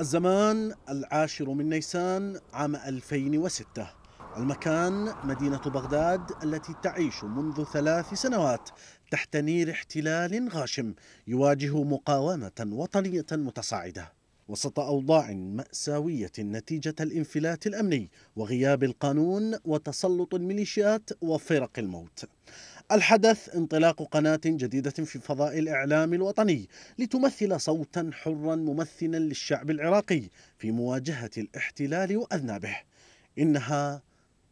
الزمان العاشر من نيسان عام 2006 المكان مدينة بغداد التي تعيش منذ ثلاث سنوات تحت نير احتلال غاشم يواجه مقاومة وطنية متصاعدة وسط أوضاع مأساوية نتيجة الانفلات الأمني وغياب القانون وتسلط الميليشيات وفرق الموت الحدث انطلاق قناة جديدة في فضاء الإعلام الوطني لتمثل صوتا حرا ممثلا للشعب العراقي في مواجهة الاحتلال وأذنابه إنها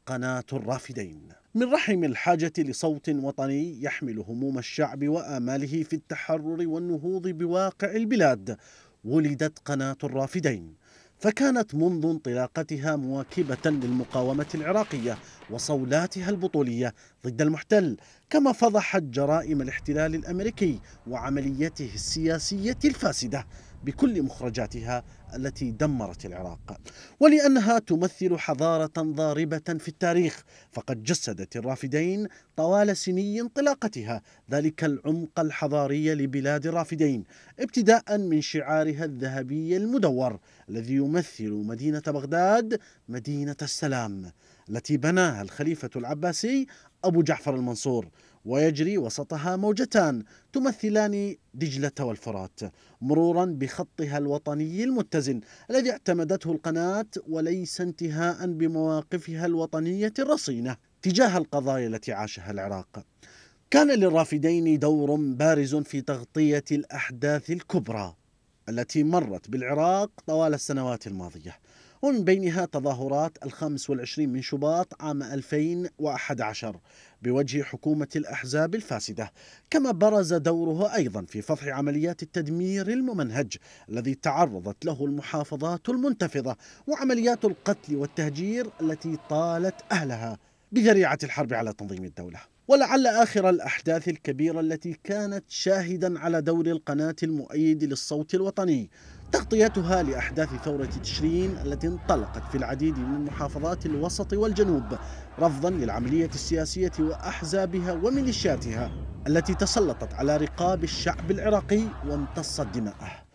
قناة الرافدين من رحم الحاجة لصوت وطني يحمل هموم الشعب وآماله في التحرر والنهوض بواقع البلاد ولدت قناة الرافدين فكانت منذ انطلاقتها مواكبة للمقاومة العراقية وصولاتها البطولية ضد المحتل كما فضحت جرائم الاحتلال الأمريكي وعمليته السياسية الفاسدة بكل مخرجاتها التي دمرت العراق ولأنها تمثل حضارة ضاربة في التاريخ فقد جسدت الرافدين طوال سني انطلاقتها ذلك العمق الحضاري لبلاد الرافدين ابتداء من شعارها الذهبي المدور الذي يمثل مدينة بغداد مدينة السلام التي بناها الخليفة العباسي أبو جعفر المنصور ويجري وسطها موجتان تمثلان دجلة والفرات مرورا بخطها الوطني المتزن الذي اعتمدته القناة وليس انتهاء بمواقفها الوطنية الرصينة تجاه القضايا التي عاشها العراق كان للرافدين دور بارز في تغطية الأحداث الكبرى التي مرت بالعراق طوال السنوات الماضية ومن بينها تظاهرات الخامس والعشرين من شباط عام 2011 بوجه حكومة الأحزاب الفاسدة كما برز دوره أيضا في فضح عمليات التدمير الممنهج الذي تعرضت له المحافظات المنتفضة وعمليات القتل والتهجير التي طالت أهلها بذريعة الحرب على تنظيم الدولة ولعل آخر الأحداث الكبيرة التي كانت شاهدا على دور القناة المؤيد للصوت الوطني تغطيتها لأحداث ثورة تشرين التي انطلقت في العديد من محافظات الوسط والجنوب رفضا للعملية السياسية وأحزابها وميليشياتها التي تسلطت على رقاب الشعب العراقي وامتصت دماءه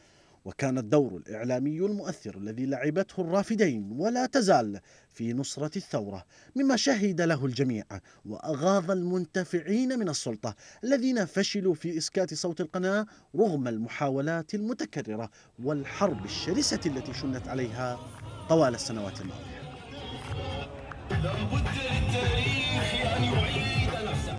وكان الدور الإعلامي المؤثر الذي لعبته الرافدين ولا تزال في نصرة الثورة مما شهد له الجميع وأغاظ المنتفعين من السلطة الذين فشلوا في إسكات صوت القناة رغم المحاولات المتكررة والحرب الشرسة التي شنت عليها طوال السنوات الماضية